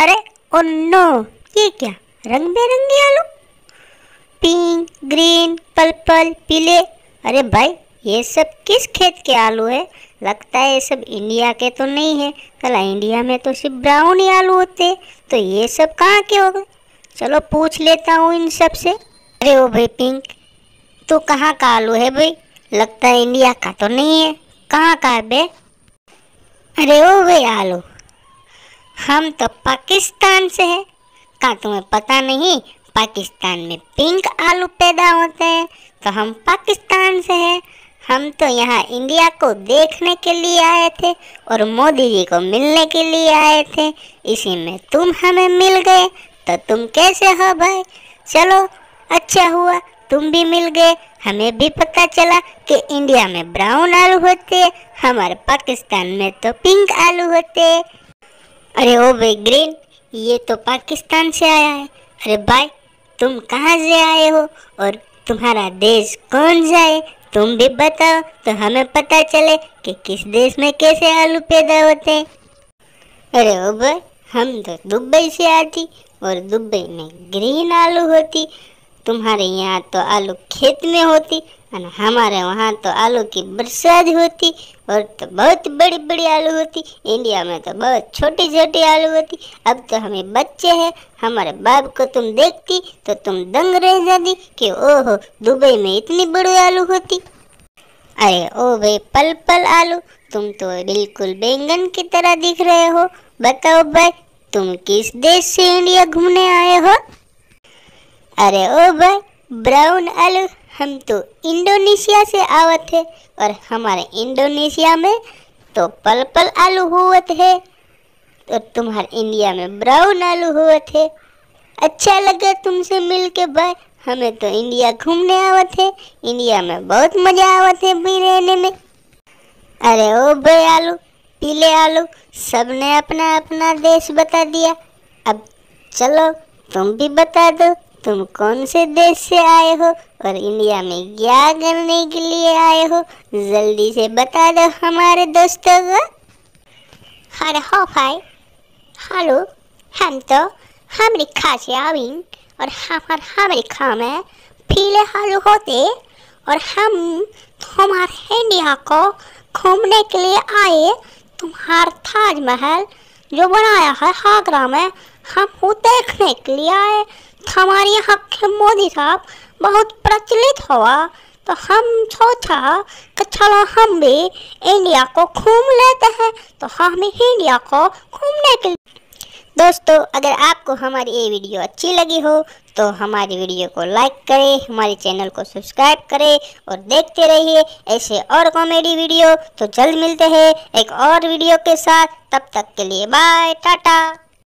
अरे oh no ये क्या रंग बेरंगे आलू पिंक ग्रीन पर्पल पीले अरे भाई ये सब किस खेत के आलू है लगता है ये सब इंडिया के तो नहीं है कल इंडिया में तो सिर्फ ब्राउन ही आलू होते तो ये सब कहाँ के हो गए चलो पूछ लेता हूँ इन सब से अरे ओ भाई पिंक तो कहाँ का आलू है भाई लगता है इंडिया का तो नहीं है कहाँ का है बे अरे ओ भाई आलू हम तो पाकिस्तान से हैं का तुम्हें पता नहीं पाकिस्तान में पिंक आलू पैदा होते हैं तो हम पाकिस्तान से हैं हम तो यहाँ इंडिया को देखने के लिए आए थे और मोदी जी को मिलने के लिए आए थे इसी में तुम हमें मिल गए तो तुम कैसे हो भाई चलो अच्छा हुआ तुम भी मिल गए हमें भी पता चला कि इंडिया में ब्राउन आलू होते हमारे पाकिस्तान में तो पिंक आलू होते अरे ओ बे ग्रीन ये तो पाकिस्तान से आया है अरे भाई तुम कहाँ से आए हो और तुम्हारा देश कौन सा है तुम भी बताओ तो हमें पता चले कि किस देश में कैसे आलू पैदा होते हैं अरे ओ भाई हम तो दुबई से आती और दुबई में ग्रीन आलू होती तुम्हारे यहाँ तो आलू खेत में होती हमारे वहाँ तो आलू की बरसात होती और तो बहुत बड़ी बड़ी आलू होती इंडिया में तो बहुत छोटी छोटी आलू होती अब तो हमें बच्चे हैं हमारे बाप को तुम देखती तो तुम दंग रह जाती कि ओहो दुबई में इतनी बड़ी आलू होती अरे ओ भाई पल पल आलू तुम तो बिल्कुल बैंगन की तरह दिख रहे हो बताओ भाई तुम किस देश से इंडिया घूमने आए हो अरे ओ भाई ब्राउन आलू हम तो इंडोनेशिया से आवत है और हमारे इंडोनेशिया में तो पल पल आलू हुवत है और तो तुम्हारे इंडिया में ब्राउन आलू हुवत है अच्छा लगा तुमसे मिल के भाई हमें तो इंडिया घूमने आवत है इंडिया में बहुत मज़ा आवत है भी रहने में अरे ओ भाई आलू पीले आलू सब ने अपना अपना देश बता दिया अब चलो तुम भी बता दो तुम कौन से देश से आए हो और इंडिया में क्या करने के लिए आए हो जल्दी से बता दो हमारे दोस्तों को अरे हो हाँ भाई हेलो हम तो अमेरिका से आविन और हम अमेरिका में हल होते और हम हमारे इंडिया को घूमने के लिए आए तुम्हार ताजमहल जो बनाया है आगरा में वो देखने के लिए आए हमारे यहाँ के मोदी साहब बहुत प्रचलित हुआ तो हम सोचा कि चलो हम भी इंडिया को घूम लेते हैं तो हम इंडिया को घूमने के लिए दोस्तों अगर आपको हमारी ये वीडियो अच्छी लगी हो तो हमारी वीडियो को लाइक करें हमारे चैनल को सब्सक्राइब करें और देखते रहिए ऐसे और कॉमेडी वीडियो तो जल्द मिलते हैं एक और वीडियो के साथ तब तक के लिए बाय टाटा